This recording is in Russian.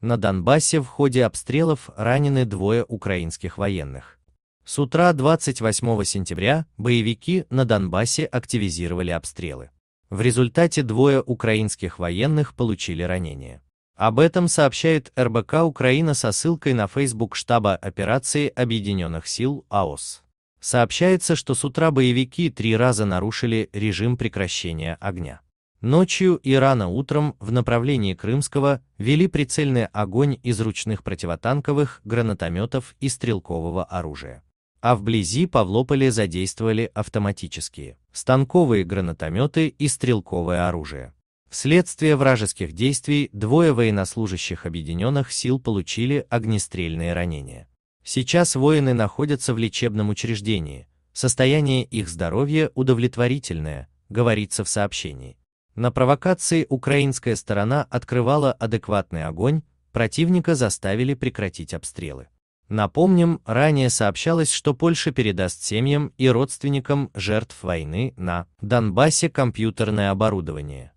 На Донбассе в ходе обстрелов ранены двое украинских военных. С утра 28 сентября боевики на Донбассе активизировали обстрелы. В результате двое украинских военных получили ранения. Об этом сообщает РБК Украина со ссылкой на Facebook штаба операции Объединенных сил АОС. Сообщается, что с утра боевики три раза нарушили режим прекращения огня. Ночью и рано утром в направлении Крымского вели прицельный огонь из ручных противотанковых гранатометов и стрелкового оружия. А вблизи Павлополе задействовали автоматические, станковые гранатометы и стрелковое оружие. Вследствие вражеских действий двое военнослужащих объединенных сил получили огнестрельные ранения. Сейчас воины находятся в лечебном учреждении, состояние их здоровья удовлетворительное, говорится в сообщении. На провокации украинская сторона открывала адекватный огонь, противника заставили прекратить обстрелы. Напомним, ранее сообщалось, что Польша передаст семьям и родственникам жертв войны на Донбассе компьютерное оборудование.